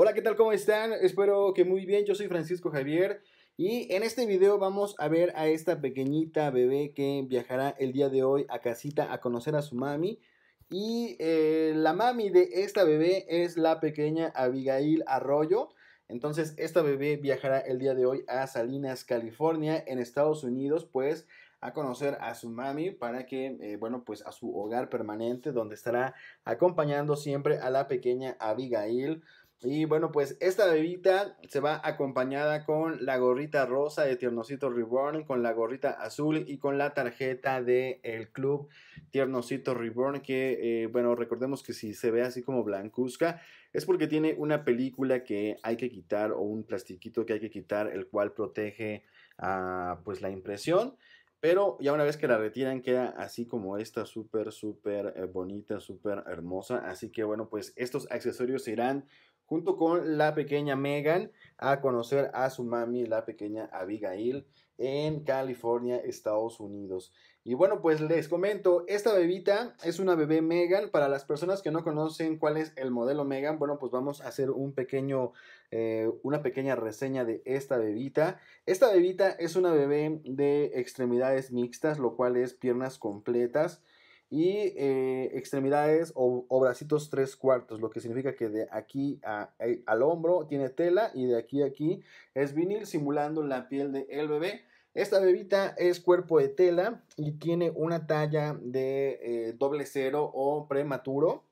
Hola, ¿qué tal? ¿Cómo están? Espero que muy bien. Yo soy Francisco Javier y en este video vamos a ver a esta pequeñita bebé que viajará el día de hoy a casita a conocer a su mami. Y eh, la mami de esta bebé es la pequeña Abigail Arroyo. Entonces, esta bebé viajará el día de hoy a Salinas, California, en Estados Unidos, pues a conocer a su mami para que, eh, bueno, pues a su hogar permanente, donde estará acompañando siempre a la pequeña Abigail. Y bueno, pues esta bebita se va acompañada con la gorrita rosa de Tiernosito Reborn, con la gorrita azul y con la tarjeta del el club Tiernosito Reborn, que eh, bueno, recordemos que si se ve así como blancuzca, es porque tiene una película que hay que quitar o un plastiquito que hay que quitar, el cual protege a pues la impresión. Pero ya una vez que la retiran queda así como esta, súper, súper eh, bonita, súper hermosa. Así que bueno, pues estos accesorios irán junto con la pequeña Megan a conocer a su mami, la pequeña Abigail, en California, Estados Unidos. Y bueno, pues les comento, esta bebita es una bebé Megan. Para las personas que no conocen cuál es el modelo Megan, bueno, pues vamos a hacer un pequeño, eh, una pequeña reseña de esta bebita. Esta bebita es una bebé de extremidades mixtas, lo cual es piernas completas y eh, extremidades o, bracitos tres cuartos, lo que significa que de aquí eh, al hombro tiene tela y de aquí a aquí es vinil simulando la piel del bebé. Esta bebita es cuerpo de tela y tiene una talla de eh, doble cero o prematuro.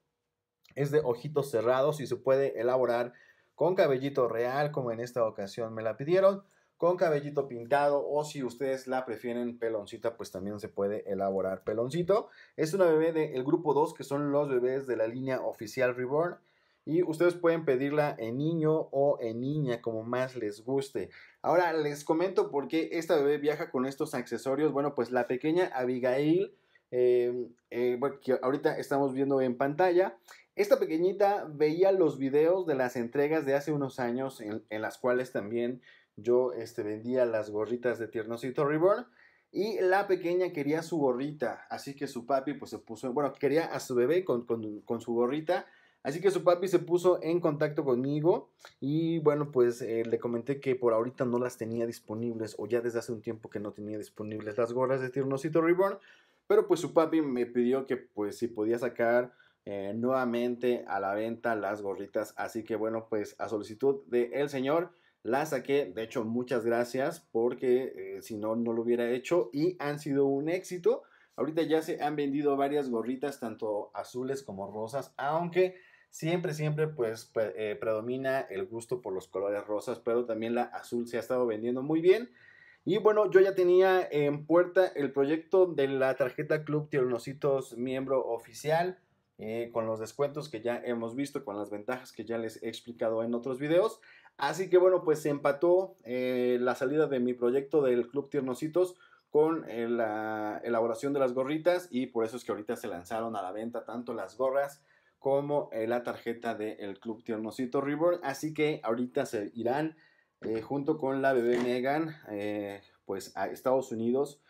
Es de ojitos cerrados y se puede elaborar con cabellito real como en esta ocasión me la pidieron con cabellito pintado o si ustedes la prefieren peloncita, pues también se puede elaborar peloncito. Es una bebé del grupo 2 que son los bebés de la línea oficial Reborn. Y ustedes pueden pedirla en niño o en niña, como más les guste. Ahora les comento por qué esta bebé viaja con estos accesorios. Bueno, pues la pequeña Abigail, em, eh, que ahorita estamos viendo en pantalla, esta pequeñita veía los videos de las entregas de hace unos años en las cuales también yo este, vendía las gorritas de Tiernosito Reborn. Y la pequeña quería su gorrita, así que su papi pues se puso, bueno, quería a su bebé con, su gorrita, así que su papi se puso en contacto conmigo y bueno, pues eh, le comenté que por ahorita no las tenía disponibles o ya desde hace un tiempo que no tenía disponibles las gorras de tiernosito Reborn, pero pues su papi me pidió que pues si podía sacar eh, nuevamente a la venta las gorritas, así que bueno, pues a solicitud del el señor la saqué, de hecho muchas gracias porque eh, si no, no lo hubiera hecho y han sido un éxito. Ahorita ya se han vendido varias gorritas, tanto azules como rosas, aunque siempre, siempre pues eh, predomina el gusto por los colores rosas, pero también la azul se ha estado vendiendo muy bien. Y bueno, yo ya tenía en puerta el proyecto de la tarjeta Club Tiernositos miembro oficial. Eh, con los descuentos que ya hemos visto, con las ventajas que ya les he explicado en otros videos. Así que bueno, pues se empató eh, la salida de mi proyecto del Club Tiernositos con eh, la elaboración de las gorritas y por eso es que ahorita se lanzaron a la venta tanto las gorras como la tarjeta del Club tiernosito Reborn. Así que ahorita se irán junto con la bebé Megan pues a Estados Unidos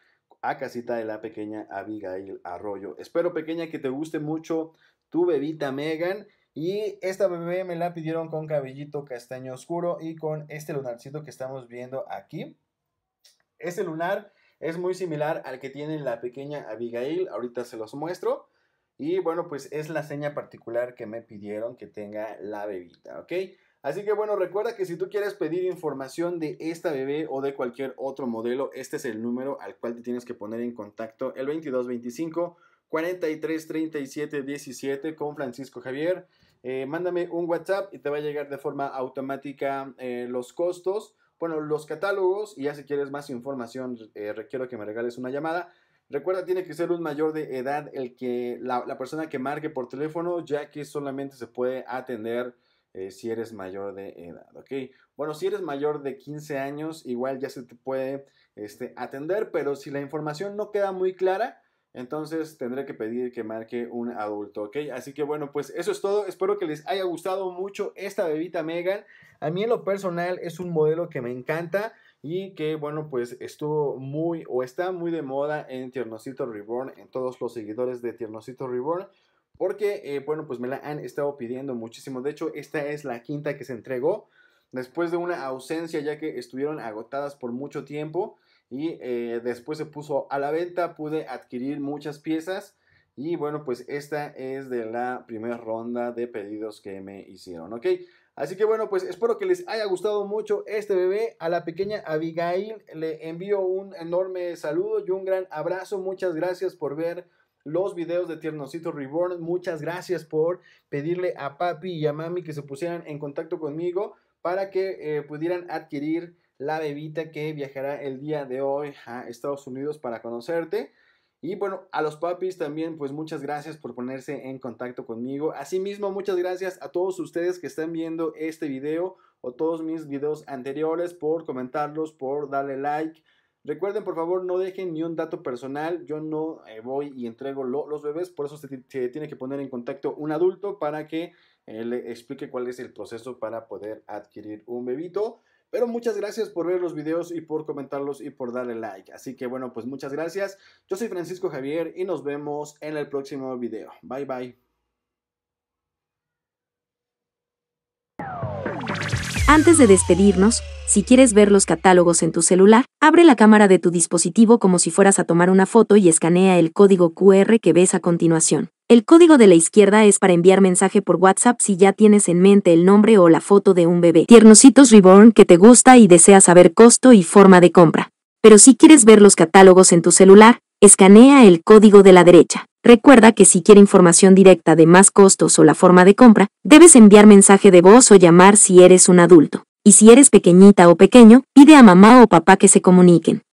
casita de la pequeña Abigail Arroyo. Espero pequeña que te guste mucho tu bebita Megan. Y esta bebé me la pidieron con cabellito castaño oscuro y con este lunarcito que estamos viendo aquí. Este lunar es muy similar al que tiene la pequeña Abigail, ahorita se los muestro. Y bueno, pues es la seña particular que me pidieron que tenga la bebita, ¿ok? Así que bueno, recuerda que si tú quieres pedir información de esta bebé o de cualquier otro modelo, este es el número al cual te tienes que poner en contacto el 2225 43 37 17 con Francisco Javier. Eh, mándame un WhatsApp y te va a llegar de forma automática eh, los costos, bueno, los catálogos y ya si quieres más información eh, requiero que me regales una llamada. Recuerda, tiene que ser un mayor de edad el que la persona que marque por teléfono, ya que solamente se puede atender eh, si eres mayor de edad, ¿ok? Bueno, si eres mayor de 15 años, igual ya se te puede este, atender, pero si la información no queda muy clara, entonces tendré que pedir que marque un adulto, ¿ok? Así que bueno, pues eso es todo. Espero que les haya gustado mucho esta bebita Megan. A mí en lo personal es un modelo que me encanta y que bueno pues estuvo muy o está muy de moda en Tiernocito Reborn en todos los seguidores de Tiernocito Reborn porque, eh, bueno, pues me la han estado pidiendo muchísimo. De hecho, esta es la quinta que se entregó después de una ausencia ya que estuvieron agotadas por mucho tiempo y eh, después se puso a la venta, pude adquirir muchas piezas y bueno pues esta es de la primera ronda de pedidos que me hicieron, ¿ok? Así que bueno pues espero que les haya gustado mucho este bebé, a la pequeña Abigail le envío un enorme saludo y un gran abrazo, muchas gracias por ver los videos de Tiernocito Reborn. Muchas gracias por pedirle a papi y a mami que se pusieran en contacto conmigo para que eh, pudieran adquirir la bebita que viajará el día de hoy a Estados Unidos para conocerte. Y bueno, a los papis también, pues muchas gracias por ponerse en contacto conmigo. Asimismo, muchas gracias a todos ustedes que están viendo este video o todos mis videos anteriores por comentarlos, por darle like, Recuerden, por favor, no dejen ni un dato personal. Yo no eh, voy y entrego los bebés, por eso se, tiene que poner en contacto un adulto para que eh, le explique cuál es el proceso para poder adquirir un bebito. Pero muchas gracias por ver los videos y por comentarlos y por darle like. Así que bueno, pues muchas gracias. Yo soy Francisco Javier y nos vemos en el próximo video. Bye bye. Antes de despedirnos, si quieres ver los catálogos en tu celular, abre la cámara de tu dispositivo como si fueras a tomar una foto y escanea el código QR que ves a continuación. El código de la izquierda es para enviar mensaje por WhatsApp si ya tienes en mente el nombre o la foto de un bebé. Tiernositos Reborn que te gusta y deseas saber costo y forma de compra. Pero si quieres ver los catálogos en tu celular, Escanea el código de la derecha. Recuerda que si quiere información directa de más costos o la forma de compra, debes enviar mensaje de voz o llamar si eres un adulto. Y si eres pequeñita o pequeño, pide a mamá o papá que se comuniquen.